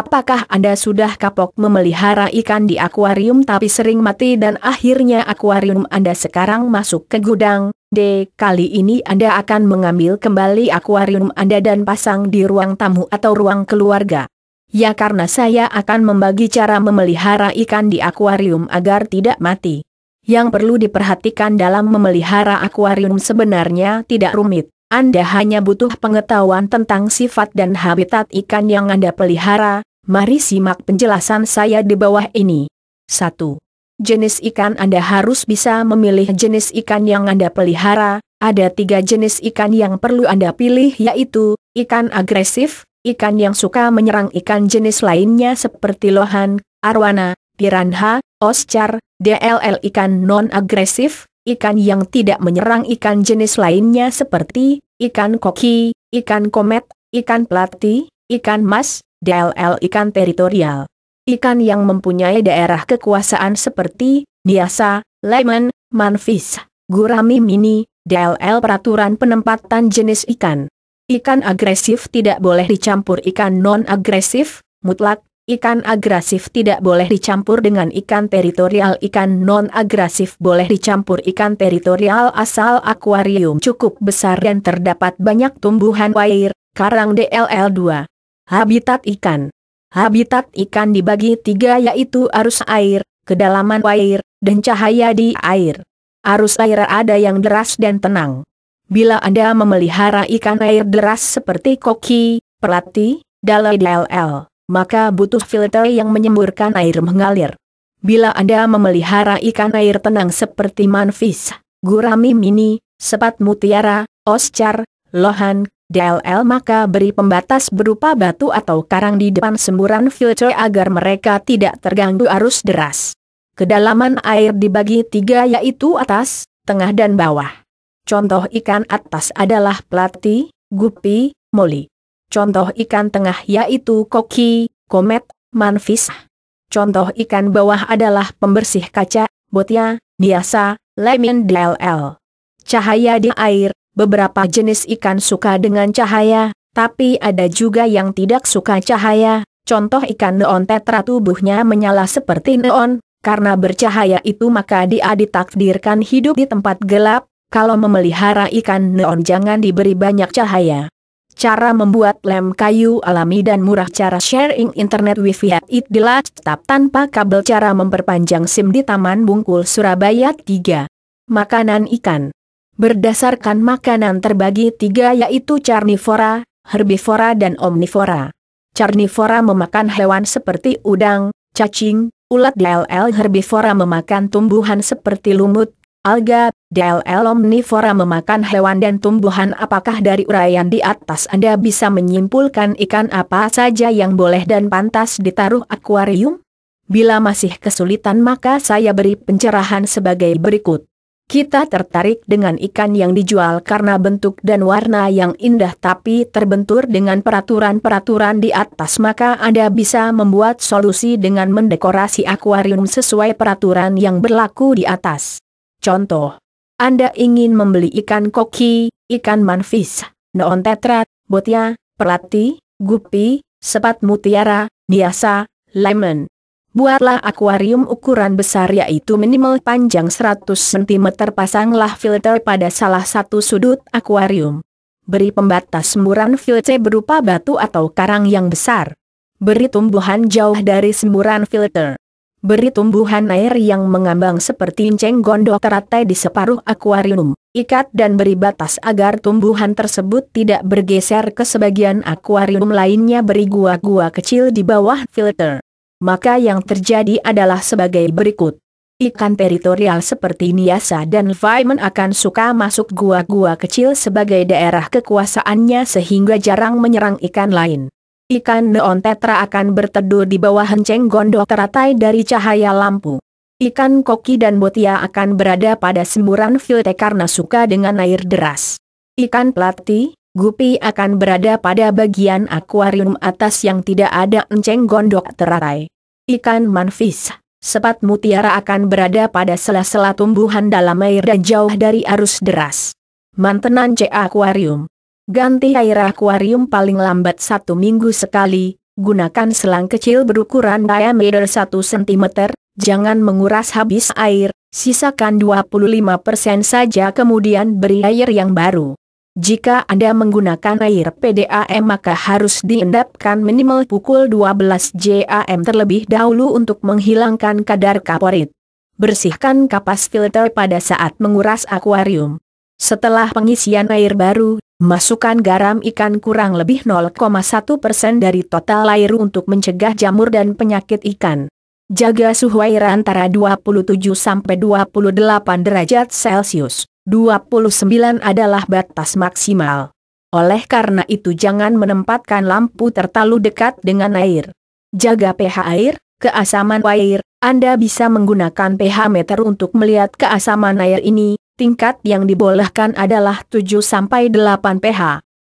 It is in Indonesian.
Apakah Anda sudah kapok memelihara ikan di akuarium tapi sering mati dan akhirnya akuarium Anda sekarang masuk ke gudang? D. Kali ini Anda akan mengambil kembali akuarium Anda dan pasang di ruang tamu atau ruang keluarga. Ya karena saya akan membagi cara memelihara ikan di akuarium agar tidak mati. Yang perlu diperhatikan dalam memelihara akuarium sebenarnya tidak rumit. Anda hanya butuh pengetahuan tentang sifat dan habitat ikan yang Anda pelihara, Mari simak penjelasan saya di bawah ini. 1. Jenis ikan Anda harus bisa memilih jenis ikan yang Anda pelihara. Ada tiga jenis ikan yang perlu Anda pilih yaitu, ikan agresif, ikan yang suka menyerang ikan jenis lainnya seperti lohan, arwana, piranha, oscar, DLL ikan non-agresif, ikan yang tidak menyerang ikan jenis lainnya seperti, ikan koki, ikan komet, ikan plati, ikan mas, DLL ikan teritorial. Ikan yang mempunyai daerah kekuasaan seperti Niasa, lemon manfish Gurami Mini, DLL peraturan penempatan jenis ikan. Ikan agresif tidak boleh dicampur ikan non-agresif, mutlak, ikan agresif tidak boleh dicampur dengan ikan teritorial ikan non-agresif boleh dicampur ikan teritorial asal akuarium cukup besar dan terdapat banyak tumbuhan air, karang DLL 2. Habitat ikan. Habitat ikan dibagi tiga yaitu arus air, kedalaman air, dan cahaya di air. Arus air ada yang deras dan tenang. Bila Anda memelihara ikan air deras seperti koki, pelati, dalai DLL, maka butuh filter yang menyemburkan air mengalir. Bila Anda memelihara ikan air tenang seperti manfish, gurami mini, sepat mutiara, oscar, lohan, DLL maka beri pembatas berupa batu atau karang di depan semburan filter agar mereka tidak terganggu arus deras. Kedalaman air dibagi tiga yaitu atas, tengah dan bawah. Contoh ikan atas adalah plati, gupi, moli. Contoh ikan tengah yaitu koki, komet, manfis. Contoh ikan bawah adalah pembersih kaca, botia, niasa, lemin DLL. Cahaya di air, beberapa jenis ikan suka dengan cahaya, tapi ada juga yang tidak suka cahaya, contoh ikan neon tetra tubuhnya menyala seperti neon, karena bercahaya itu maka dia ditakdirkan hidup di tempat gelap, kalau memelihara ikan neon jangan diberi banyak cahaya. Cara membuat lem kayu alami dan murah Cara sharing internet wifi it di tanpa kabel Cara memperpanjang SIM di Taman Bungkul Surabaya 3 Makanan ikan berdasarkan makanan terbagi tiga yaitu carnivora, herbivora dan omnivora. Carnivora memakan hewan seperti udang, cacing, ulat DLL herbivora memakan tumbuhan seperti lumut, alga, DLL omnivora memakan hewan dan tumbuhan apakah dari uraian di atas Anda bisa menyimpulkan ikan apa saja yang boleh dan pantas ditaruh akuarium? Bila masih kesulitan maka saya beri pencerahan sebagai berikut. Kita tertarik dengan ikan yang dijual karena bentuk dan warna yang indah tapi terbentur dengan peraturan-peraturan di atas maka Anda bisa membuat solusi dengan mendekorasi akuarium sesuai peraturan yang berlaku di atas. Contoh, Anda ingin membeli ikan koki, ikan manfish, neon tetrat, botia, pelati, gupi, sepat mutiara, niasa, lemon, buatlah akuarium ukuran besar yaitu minimal panjang 100 cm pasanglah filter pada salah satu sudut akuarium. Beri pembatas semburan filter berupa batu atau karang yang besar. Beri tumbuhan jauh dari semburan filter. Beri tumbuhan air yang mengambang seperti inceng gondok teratai di separuh akuarium. Ikat dan beri batas agar tumbuhan tersebut tidak bergeser ke sebagian akuarium lainnya beri gua-gua kecil di bawah filter maka yang terjadi adalah sebagai berikut. Ikan teritorial seperti Niasa dan Vaimen akan suka masuk gua-gua kecil sebagai daerah kekuasaannya sehingga jarang menyerang ikan lain. Ikan neon tetra akan berteduh di bawah henceng gondok teratai dari cahaya lampu. Ikan koki dan botia akan berada pada semburan filter karena suka dengan air deras. Ikan platy Gupi akan berada pada bagian akuarium atas yang tidak ada enceng gondok terarai. Ikan manfis, sepat mutiara akan berada pada sela-sela tumbuhan dalam air dan jauh dari arus deras. Mantenan C akuarium. Ganti air akuarium paling lambat satu minggu sekali, gunakan selang kecil berukuran diameter 1 cm, jangan menguras habis air, sisakan 25% saja kemudian beri air yang baru. Jika Anda menggunakan air PDAM maka harus diendapkan minimal pukul 12 JAM terlebih dahulu untuk menghilangkan kadar kaporit. Bersihkan kapas filter pada saat menguras akuarium. Setelah pengisian air baru, masukkan garam ikan kurang lebih 0,1% dari total air untuk mencegah jamur dan penyakit ikan. Jaga suhu air antara 27 28 derajat Celcius. 29 adalah batas maksimal. Oleh karena itu jangan menempatkan lampu terlalu dekat dengan air. Jaga pH air, keasaman air, Anda bisa menggunakan pH meter untuk melihat keasaman air ini, tingkat yang dibolehkan adalah 7-8 pH.